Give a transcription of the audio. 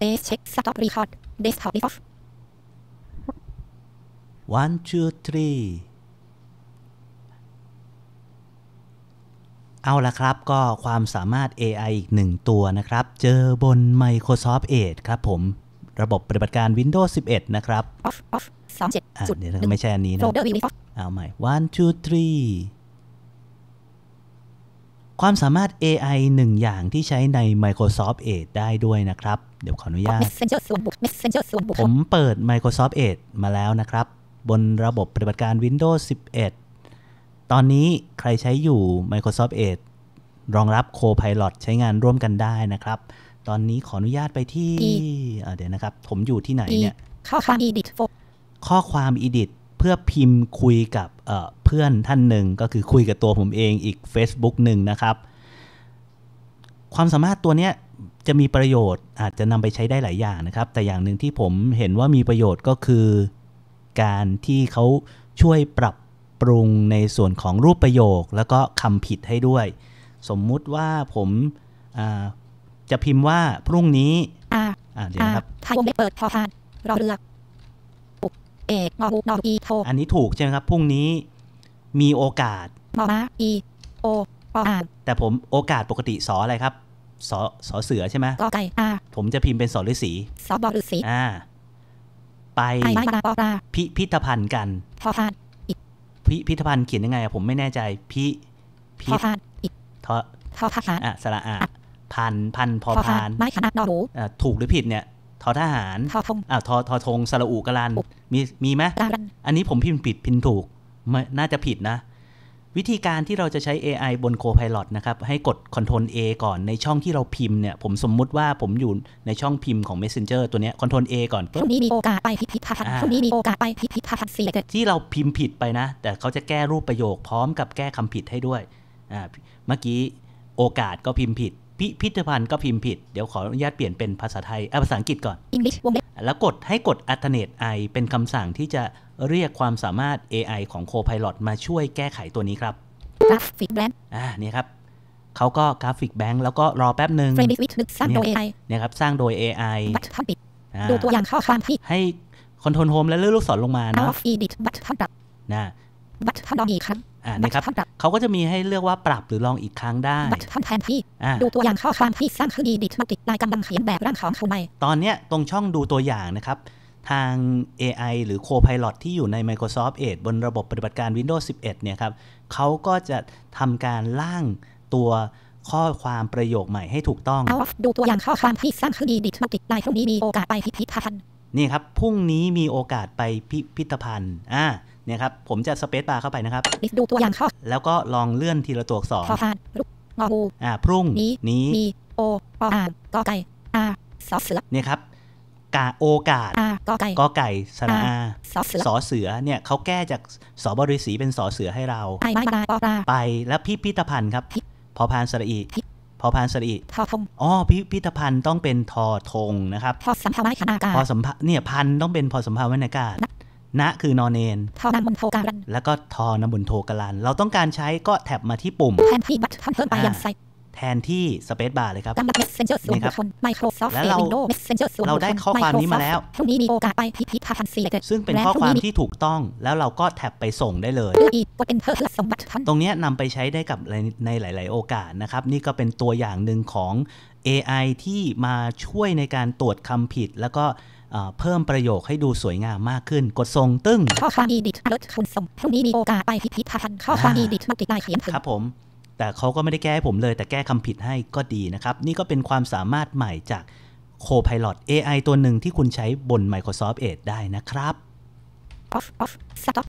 s a c h e c k stop record desktop is off one two three เอาละครับก็ความสามารถ AI อีกหนึ่งตัวนะครับ เจอบน Microsoft Edge ครับผมระบบปฏิบัติการ Windows 11 นะครับ off off สองเจ็ดจุดเดี๋ยวไม่ใช่อันนี้นะเอาใหม่ one two three ความสามารถ AI หนึ่งอย่างที่ใช้ใน Microsoft Edge ได้ด้วยนะครับ เดี๋ยวขออนุญาต ผมเปิด Microsoft Edge มาแล้วนะครับ บนระบบปฏิบัติการ Windows 11 ตอนนี้ใครใช้อยู่ Microsoft Edge รองรับ Copilot ใช้งานร่วมกันได้นะครับ ตอนนี้ขออนุญาตไปที่ เดี๋ยวนะครับ ผมอยู่ที่ไหนเนี่ย ข้อความ Edit ข้อความ Edit เพื่อพิมพ์คุยกับเพื่อนท่านหนึ่งก็คือคุยกับตัวผมเองอีก Facebook หนึ่งนะครับ ความสามารถตัวเนี้ยจะมีประโยชน์อาจจะนำไปใช้ได้หลายอย่างนะครับ แต่อย่างหนึ่งที่ผมเห็นว่ามีประโยชน์ก็คือ การที่เขาช่วยปรับปรุงในส่วนของรูปประโยค แล้วก็คำผิดให้ด้วย สมมุติว่าผมจะพิมพ์ว่าพรุ่งนี้อ่าเดี๋ยวครับไทยเปิดพอทานรอเรือเอกมอนอีโทอันนี้ถูกใช่ไหมครับพรุ่งนี้มีโอกาสมอมาอี โอปอ่านแต่ผมโอกาสปกติ สออะไรครับสอสอเสือใช่ไหมกอไก่อาผมจะพิมพ์เป็นสอฤาษีสอบอฤาษีอ่าไปไมาาอพิพิธภัณฑ์กันพอพานพิพิธภัณฑ์เขียนยังไงผมไม่แน่ใจพิพิพานทอทอพานอ่ะสระอ่าพันพัน พอพานไม้ขนาดดอหูอ่าถูกหรือผิดเนี่ยทอทหารทอทงอ่าทอทอทงสระอุกลัน มีมีไหมอันนี้ผมพิมพ์ผิดพิมพ์ถูก น่าจะผิดนะ วิธีการที่เราจะใช้ AI บน Copilot นะครับ ให้กด Ctrl A ก่อน ในช่องที่เราพิมพ์เนี่ย ผมสมมุติว่าผมอยู่ในช่องพิมพ์ของ Messenger ตัวเนี้ย Ctrl A ก่อนชรุงนี้มีโอกาสไปพิพิธภัณฑ์รุงนี้มีโอกาสไปพิพิธภัณฑ์สี่ที่เราพิมพ์ผิดไปนะ แต่เขาจะแก้รูปประโยคพร้อมกับแก้คำผิดให้ด้วย อ่า เมื่อกี้โอกาสก็พิมพ์ผิดพิพิธภัณฑ์ก็พิมพ์ผิด เดี๋ยวขออนุญาตเปลี่ยนเป็นภาษาไทย ภาษาอังกฤษก่อน English วงเล็บแล้วกดให้กด alternate i เป็นคำสั่งที่จะเรียกความสามารถ AI ของ Copilot มาช่วยแก้ไขตัวนี้ครับกราฟิกแบงค์อ่านี่ครับ เขาก็กราฟิกแบงค์แล้วก็รอแป๊บหนึ่งเฟรมิสวิสร้างโดย AI เนี่ยครับ สร้างโดย AI บัตทำปิด ดูตัวอย่างข้อความที่ให้คอนโทรลโฮมและเลื่อนลูกศรลงมานะออฟอีดิทบัตทำดับนะบัตรทำดอมอีกครั้งอ่านะครับ เขาก็จะมีให้เลือกว่าปรับหรือลองอีกครั้งได้ทำแทนที่ ดูตัวอย่างข้อความที่สร้างขึ้นดีดิมันติดลายกำลังเขียนแบบร่างของคุณไมตอนเนี้ยตรงช่องดูตัวอย่างนะครับ ทาง AI หรือ Copilot ที่อยู่ใน Microsoft Edge บนระบบปฏิบัติการ Windows 11เนี่ยครับเขาก็จะทำการล่างตัวข้อความประโยคใหม่ให้ถูกต้อง ดูตัวอย่างข้อความที่สร้างขึ้นดีดิมันติดลายพรุ่งนี้มีโอกาสไปพิพิธภัณฑ์ นี่ครับพรุ่งนี้มีโอกาสไปพิพิธภัณฑ์อ่านี่ยครับผมจะสเปซบาร์เข้าไปนะครับดูตัวอย่างข้อ แล้วก็ลองเลื่อนทีละตัวอักษรพอพานรุกงอูอ่า พรุ่ง นี้นี้มี โอปออ่ากอไก่อาสอเสือเนี่ยครับกาโอกาสกอไก่กอไก่สระอาสอเสือ เนี่ยเขาแก้จากสอบริสีเป็นสอเสือให้เรา ไปไปแล้วพิพิธภัณฑ์ครับ พอพานสระอีพอพานสระอีทอทงอ๋อพิพิธภัณฑ์ต้องเป็นทอทงนะครับ พอสัมภาวะอากาศพอสัมภาเนี่ยพันต้องเป็นพอสัมภาวะอากาศนะคือนอนเนนทอนำบนโทกาลันแล้วก็ทอนำบนโทกาลันเราต้องการใช้ก็แท็บมาที่ปุ่ม แทนที่บัตรเพิ่มไปยังไซแทนที่สเปซบาร์เลยครับส่วนบุคคลแล้วเราส่วนเราได้ข้อความนี้มาแล้วพรุ่งนี้มีโอกาสไปพิพิธภัณฑ์ซีเลตซึ่งเป็นข้อความที่ถูกต้อง แล้วเราก็แท็บไปส่งได้เลยอีกกสมบัติตรงนี้นำไปใช้ได้กับในหลาย ๆ โอกาสนะครับนี่ก็เป็นตัวอย่างหนึ่งของ AI ที่มาช่วยในการตรวจคำผิดแล้วก็เพิ่มประโยคให้ดูสวยงามมากขึ้น กดทรงตึ้งข้อความอีดิทลดคุณส่งพรุ่งนี้มีโอกาส ไปพิพิธภัณฑ์ข้อความอีดิทมัติดได้เขียนถึงครับผม แต่เขาก็ไม่ได้แก้ให้ผมเลย แต่แก้คำผิดให้ก็ดีนะครับ นี่ก็เป็นความสามารถใหม่จาก Copilot AI ตัวหนึ่งที่คุณใช้บน Microsoft Edge ได้นะครับ off off stop